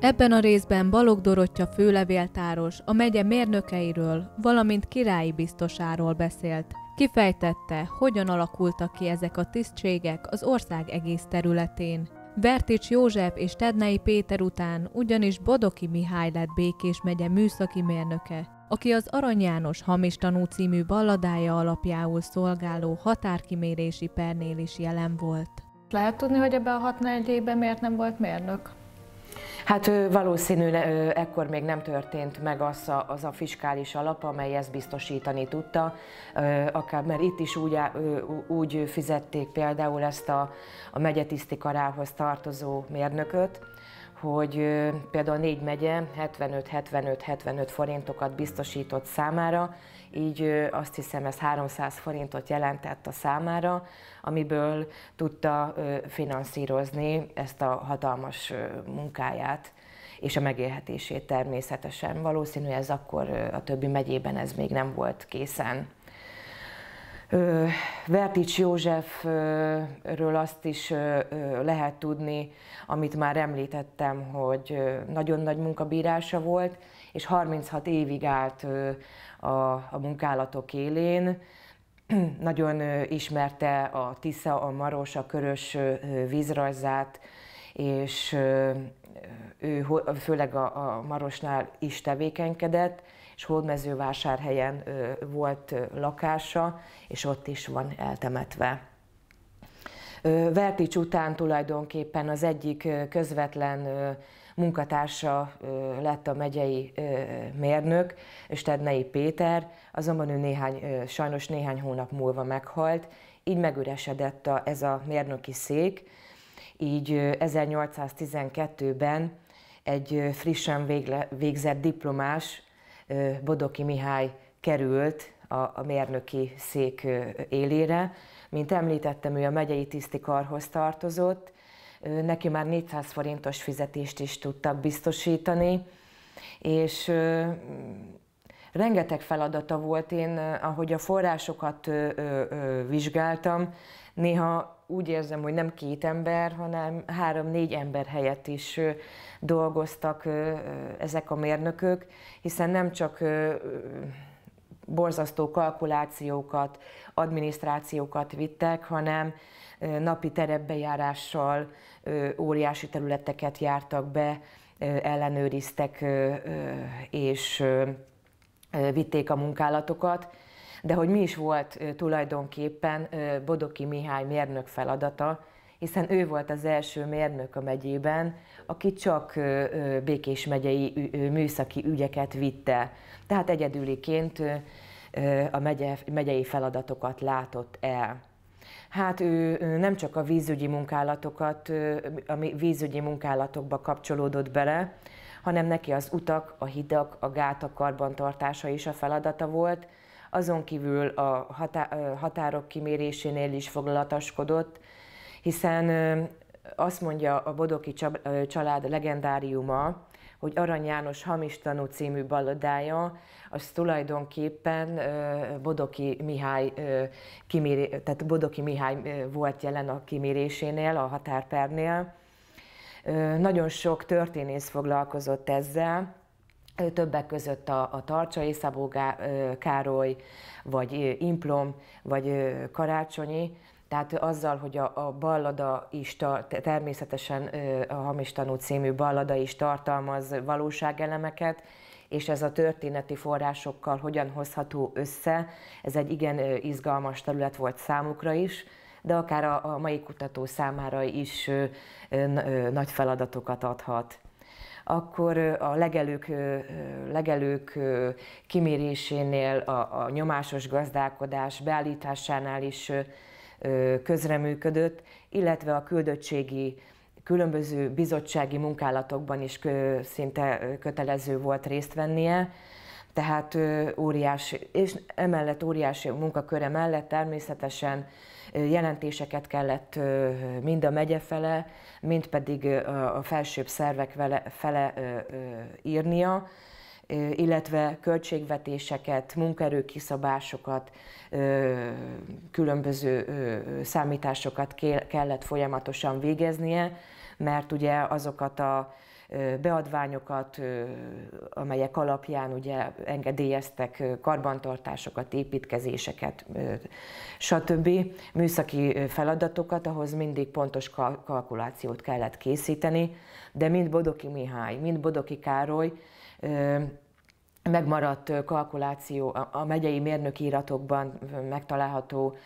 Ebben a részben Balog Dorottya főlevéltáros a megye mérnökeiről, valamint királyi biztosáról beszélt. Kifejtette, hogyan alakultak ki ezek a tisztségek az ország egész területén. Vertics József és Tednei Péter után ugyanis Bodoki Mihály lett Békés megye műszaki mérnöke, aki az Arany János Hamis tanú című balladája alapjául szolgáló határkimérési pernél is jelen volt. Lehet tudni, hogy ebben a 61 miért nem volt mérnök? Hát valószínűleg ekkor még nem történt meg az a, az a fiskális alap, amely ezt biztosítani tudta, akár, mert itt is úgy, úgy fizették például ezt a, a megyetisztikarához tartozó mérnököt, hogy például négy megye 75-75-75 forintokat biztosított számára, így azt hiszem ez 300 forintot jelentett a számára, amiből tudta finanszírozni ezt a hatalmas munkáját és a megélhetését természetesen. Valószínű ez akkor a többi megyében ez még nem volt készen. Vertics Józsefről azt is lehet tudni, amit már említettem, hogy nagyon nagy munkabírása volt, és 36 évig állt a, a munkálatok élén. Nagyon ismerte a Tisza, a Maros, a Körös vízrajzát, és ő főleg a, a Marosnál is tevékenykedett, és Hódmezővásárhelyen volt lakása, és ott is van eltemetve. Vertics után tulajdonképpen az egyik közvetlen munkatársa lett a megyei mérnök, Stednei Péter, azonban ő néhány, sajnos néhány hónap múlva meghalt, így megüresedett a, ez a mérnöki szék, így 1812-ben egy frissen végle, végzett diplomás Bodoki Mihály került a, mérnöki szék élére. Mint említettem, ő a megyei karhoz tartozott, neki már 400 forintos fizetést is tudtak biztosítani, és rengeteg feladata volt. Én, ahogy a forrásokat vizsgáltam, néha úgy érzem, hogy nem két ember, hanem három-négy ember helyett is dolgoztak ezek a mérnökök, hiszen nem csak borzasztó kalkulációkat, adminisztrációkat vittek, hanem napi terepbejárással óriási területeket jártak be, ellenőriztek és vitték a munkálatokat, de hogy mi is volt tulajdonképpen Bodoki Mihály mérnök feladata, hiszen ő volt az első mérnök a megyében, aki csak Békés megyei műszaki ügyeket vitte. Tehát egyedüliként a megye, megyei feladatokat látott el. Hát ő nem csak a vízügyi munkálatokat, a vízügyi munkálatokba kapcsolódott bele, hanem neki az utak, a hidak, a gátak karbantartása is a feladata volt, azon kívül a határok kimérésénél is foglalatoskodott, hiszen azt mondja a Bodoki család legendáriuma, hogy Arany János Hamis tanú című balladája, az tulajdonképpen Bodoki Mihály, kimér, tehát Bodoki Mihály volt jelen a kimérésénél, a határpernél, nagyon sok történész foglalkozott ezzel, többek között a, a Tarcsai Szabó Károly, vagy Implom, vagy Karácsonyi, tehát azzal, hogy a, a ballada is, tar- természetesen a Hamis Tanú című ballada is tartalmaz valóságelemeket, és ez a történeti forrásokkal hogyan hozható össze, ez egy igen izgalmas terület volt számukra is de akár a, a mai kutató számára is ö, ö, nagy feladatokat adhat akkor a legelők, legelők kimérésénél, a, a nyomásos gazdálkodás beállításánál is közreműködött, illetve a küldöttségi különböző bizottsági munkálatokban is szinte kötelező volt részt vennie. Tehát óriási, és emellett óriási munkaköre mellett természetesen jelentéseket kellett mind a megye fele, mind pedig a felsőbb szervek vele, fele írnia, illetve költségvetéseket, munkaerő kiszabásokat, különböző számításokat kellett folyamatosan végeznie, mert ugye azokat a beadványokat, amelyek alapján ugye engedélyeztek karbantartásokat, építkezéseket, stb. műszaki feladatokat, ahhoz mindig pontos kalkulációt kellett készíteni, de mind Bodoki Mihály, mind Bodoki Károly megmaradt kalkuláció, a megyei mérnöki iratokban megtalálható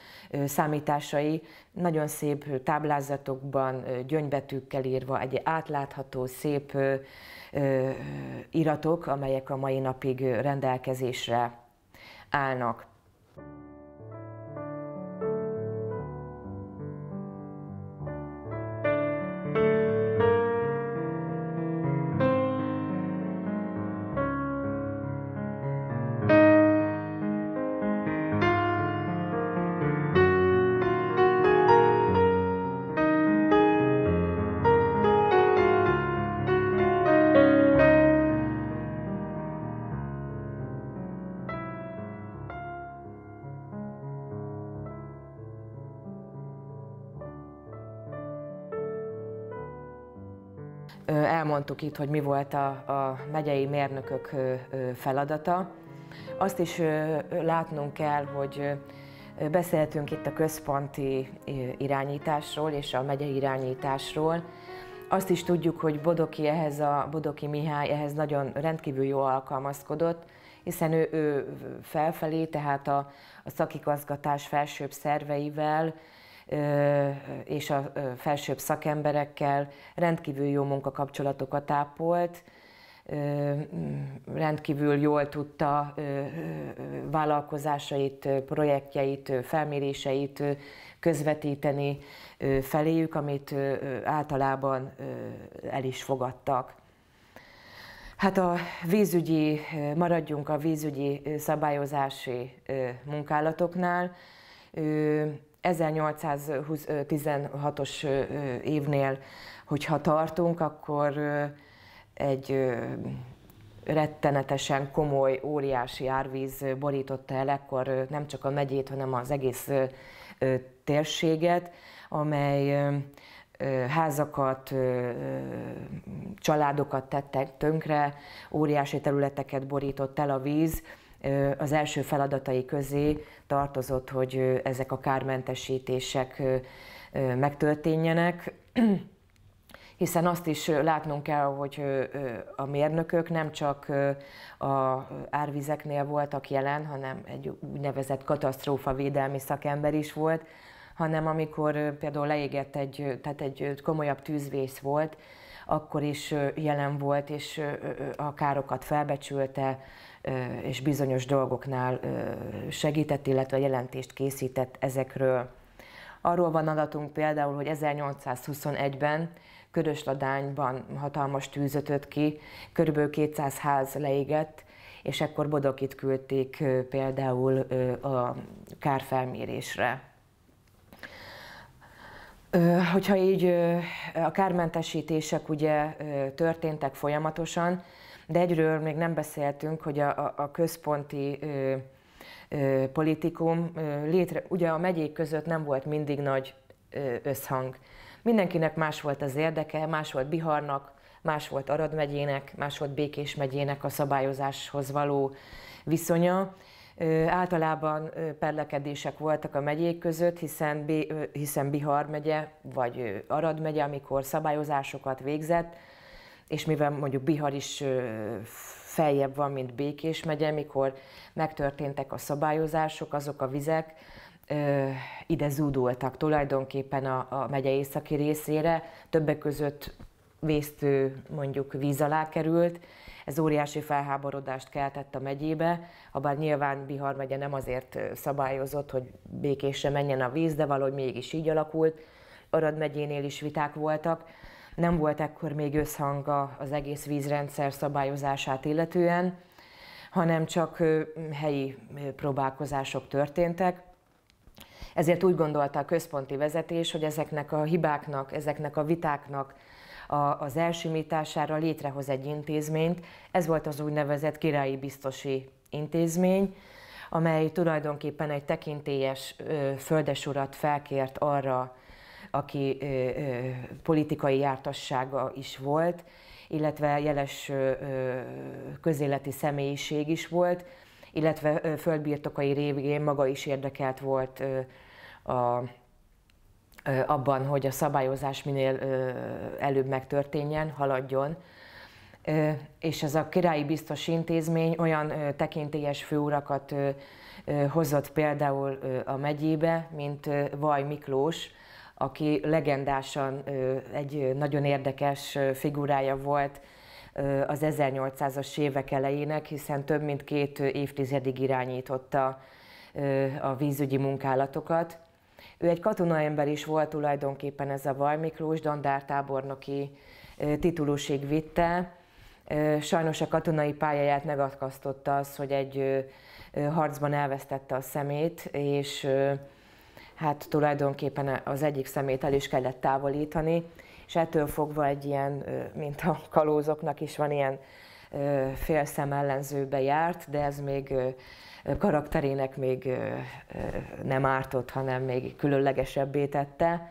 számításai, nagyon szép táblázatokban, gyöngybetűkkel írva, egy átlátható, szép iratok, amelyek a mai napig rendelkezésre állnak. Elmondtuk itt, hogy mi volt a, a megyei mérnökök feladata. Azt is látnunk kell, hogy beszéltünk itt a központi irányításról és a megyei irányításról. Azt is tudjuk, hogy Bodoki, ehhez a, Bodoki Mihály ehhez nagyon rendkívül jól alkalmazkodott, hiszen ő, ő felfelé, tehát a, a szakigazgatás felsőbb szerveivel és a felsőbb szakemberekkel rendkívül jó munkakapcsolatokat ápolt, rendkívül jól tudta vállalkozásait, projektjeit, felméréseit közvetíteni feléjük, amit általában el is fogadtak. Hát a vízügyi, maradjunk a vízügyi szabályozási munkálatoknál 1816-os évnél, hogyha tartunk, akkor egy rettenetesen komoly, óriási árvíz borította el ekkor nem csak a megyét, hanem az egész térséget, amely házakat, családokat tettek tönkre, óriási területeket borított el a víz, az első feladatai közé tartozott, hogy ezek a kármentesítések megtörténjenek, hiszen azt is látnunk kell, hogy a mérnökök nem csak a árvizeknél voltak jelen, hanem egy úgynevezett katasztrófa védelmi szakember is volt, hanem amikor például leégett egy, tehát egy komolyabb tűzvész volt, akkor is jelen volt, és a károkat felbecsülte, és bizonyos dolgoknál segített, illetve jelentést készített ezekről. Arról van adatunk például, hogy 1821-ben Körösladányban hatalmas tűzötött ki, körülbelül 200 ház leégett, és ekkor Bodokit küldték például a kárfelmérésre. Hogyha így a kármentesítések ugye történtek folyamatosan, de egyről még nem beszéltünk, hogy a, a központi ö, ö, politikum ö, létre, ugye a megyék között nem volt mindig nagy ö, összhang. Mindenkinek más volt az érdeke, más volt Biharnak, más volt Arad megyének, más volt Békés megyének a szabályozáshoz való viszonya, Általában perlekedések voltak a megyék között, hiszen, hiszen Bihar megye vagy Arad megye, amikor szabályozásokat végzett, és mivel mondjuk Bihar is feljebb van, mint Békés megye, mikor megtörténtek a szabályozások, azok a vizek ide zúdultak tulajdonképpen a, a megye északi részére, többek között vésztő mondjuk víz alá került. Ez óriási felháborodást keltett a megyébe, abár nyilván Bihar megye nem azért szabályozott, hogy békésen menjen a víz, de valahogy mégis így alakult. Arad megyénél is viták voltak. Nem volt ekkor még összhang az egész vízrendszer szabályozását illetően, hanem csak helyi próbálkozások történtek. Ezért úgy gondolta a központi vezetés, hogy ezeknek a hibáknak, ezeknek a vitáknak, a, az elsimítására létrehoz egy intézményt. Ez volt az úgynevezett királyi biztosi intézmény, amely tulajdonképpen egy tekintélyes ö, földesurat felkért arra, aki ö, ö, politikai jártassága is volt, illetve jeles ö, közéleti személyiség is volt, illetve földbirtokai révén maga is érdekelt volt a abban, hogy a szabályozás minél előbb megtörténjen, haladjon. És ez a királyi biztos intézmény olyan tekintélyes főurakat hozott például a megyébe, mint Vaj Miklós, aki legendásan egy nagyon érdekes figurája volt az 1800-as évek elejének, hiszen több mint két évtizedig irányította a vízügyi munkálatokat ő egy katonaember is volt tulajdonképpen ez a Vaj Miklós, tábornoki titulusig vitte. Sajnos a katonai pályáját megakasztotta az, hogy egy harcban elvesztette a szemét, és hát tulajdonképpen az egyik szemét el is kellett távolítani, és ettől fogva egy ilyen, mint a kalózoknak is van ilyen félszem ellenzőbe járt, de ez még karakterének még nem ártott, hanem még különlegesebbé tette.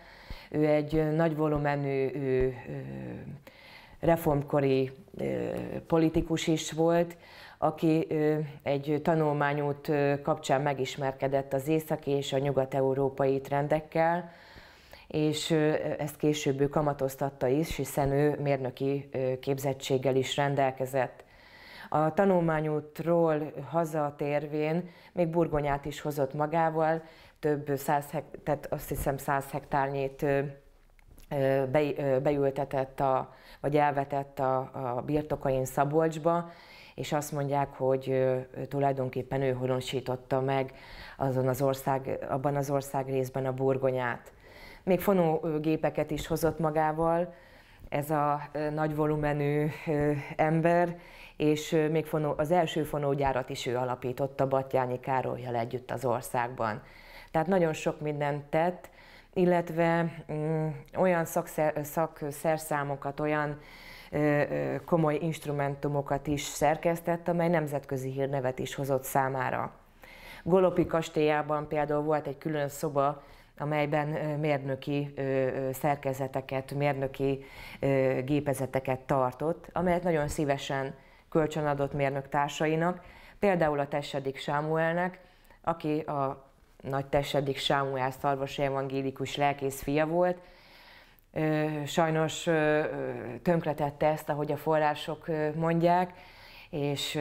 Ő egy nagy volumenű reformkori politikus is volt, aki egy tanulmányút kapcsán megismerkedett az északi és a nyugat-európai trendekkel, és ezt később ő kamatoztatta is, hiszen ő mérnöki képzettséggel is rendelkezett. A tanulmányútról hazatérvén még burgonyát is hozott magával, több száz, hekt- tehát azt hiszem száz hektárnyit beültetett, a, vagy elvetett a, a birtokain Szabolcsba, és azt mondják, hogy tulajdonképpen ő honosította meg azon az ország, abban az ország részben a burgonyát. Még fonógépeket is hozott magával ez a nagy volumenű ember, és még fonó, az első fonógyárat is ő alapította Battyányi Károlyjal együtt az országban. Tehát nagyon sok mindent tett, illetve mm, olyan szakszer, szakszerszámokat, olyan ö, komoly instrumentumokat is szerkesztett, amely nemzetközi hírnevet is hozott számára. Golopi kastélyában például volt egy külön szoba, amelyben mérnöki szerkezeteket, mérnöki gépezeteket tartott, amelyet nagyon szívesen kölcsönadott mérnök társainak, például a Tessedik Sámuelnek, aki a nagy Tessedik Sámuel szarvas evangélikus lelkész fia volt, sajnos tönkretette ezt, ahogy a források mondják, és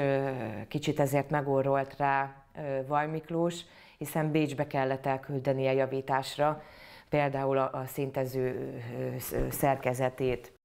kicsit ezért megorrolt rá Vajmiklós, hiszen Bécsbe kellett a javításra, például a szintező szerkezetét.